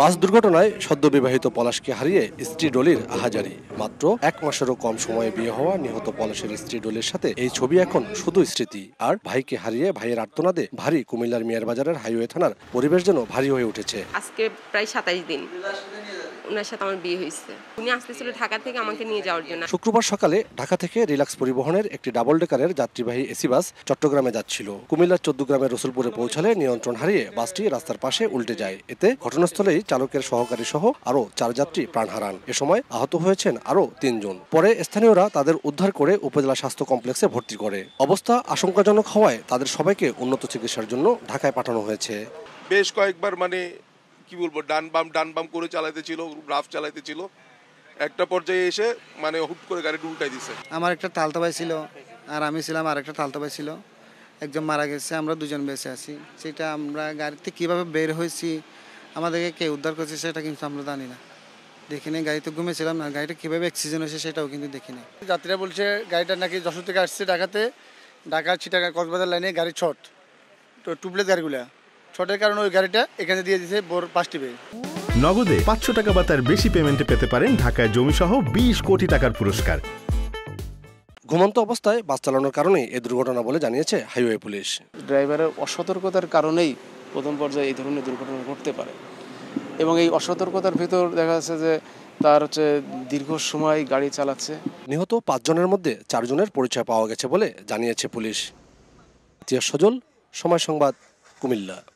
বাস দুর্ঘটনায় সদ্যবিবাহিত পলাশকে হারিয়ে স্ত্রী ডলির আহাজারি মাত্র এক মাসেরও কম সময়ে বিয়ে হওয়া নিহত পলাশের স্ত্রী ডলির সাথে এই ছবি এখন শুধু স্মৃতি আর ভাইকে হারিয়ে ভাইয়ের আর্তনাদে ভারী কুমিল্লার মিয়ারবাজারের হাইওয়ে থানার পরিবেশ যেন ভারী হয়ে উঠেছে আজকে প্রায় সাতাইশ দিন ওনার বিয়ে হয়েছে আমাকে নিয়ে যাওয়ার শুক্রবার সকালে ঢাকা থেকে রিলাক্স পরিবহনের একটি ডাবল ডেকারের যাত্রীবাহী এসি বাস চট্টগ্রামে যাচ্ছিল কুমিল্লার চোদ্দ গ্রামের রসুলপুরে পৌঁছালে নিয়ন্ত্রণ হারিয়ে বাসটি রাস্তার পাশে উল্টে যায় এতে ঘটনাস্থলেই চালকের সহকারী সহ আরও চার যাত্রী প্রাণ হারান এ সময় আহত হয়েছেন আরও তিনজন পরে স্থানীয়রা তাদের উদ্ধার করে উপজেলা স্বাস্থ্য কমপ্লেক্সে ভর্তি করে অবস্থা আশঙ্কাজনক হওয়ায় তাদের সবাইকে উন্নত চিকিৎসার জন্য ঢাকায় পাঠানো হয়েছে বেশ কয়েকবার মানে কি বলবো ডান বাম ডান বাম করে চালাইতে ছিল রাফ চালাইতে ছিল একটা পর্যায়ে এসে মানে হুট করে গাড়ি উল্টাই দিছে আমার একটা তালতবাই ছিল আর আমি ছিলাম আর একটা তালতবাই ছিল একজন মারা গেছে আমরা দুজন বেঁচে আছি সেটা আমরা গাড়িতে কিভাবে বের হয়েছি আমাদেরকে কে উদ্ধার করেছে সেটা কিন্তু আমরা জানি না গাড়ি গাড়িতে ঘুমেছিলাম না গাড়িটা কীভাবে অ্যাক্সিডেন্ট হয়েছে সেটাও কিন্তু দেখিনি যাত্রীরা বলছে গাড়িটা নাকি যশোর থেকে আসছে ঢাকাতে ঢাকা চিটাগা কক্সবাজার লাইনে গাড়ি ছট তো টুবলেস গাড়িগুলো ছটের কারণে ওই গাড়িটা এখানে দিয়ে দিতে বোর পাঁচটি বেয়ে নগদে পাঁচশো টাকা বা তার বেশি পেমেন্টে পেতে পারেন ঢাকায় জমিসহ বিশ কোটি টাকার পুরস্কার ঘুমন্ত অবস্থায় বাস চালানোর কারণে এ দুর্ঘটনা বলে জানিয়েছে হাইওয়ে পুলিশ ড্রাইভারের অসতর্কতার কারণেই প্রথম পর্যায়ে এই ধরনের দুর্ঘটনা ঘটতে পারে এবং এই অসতর্কতার ভেতর দেখা যাচ্ছে যে তার হচ্ছে দীর্ঘ সময় গাড়ি চালাচ্ছে নিহত পাঁচজনের মধ্যে চারজনের পরিচয় পাওয়া গেছে বলে জানিয়েছে পুলিশ সজল সময় সংবাদ কুমিল্লা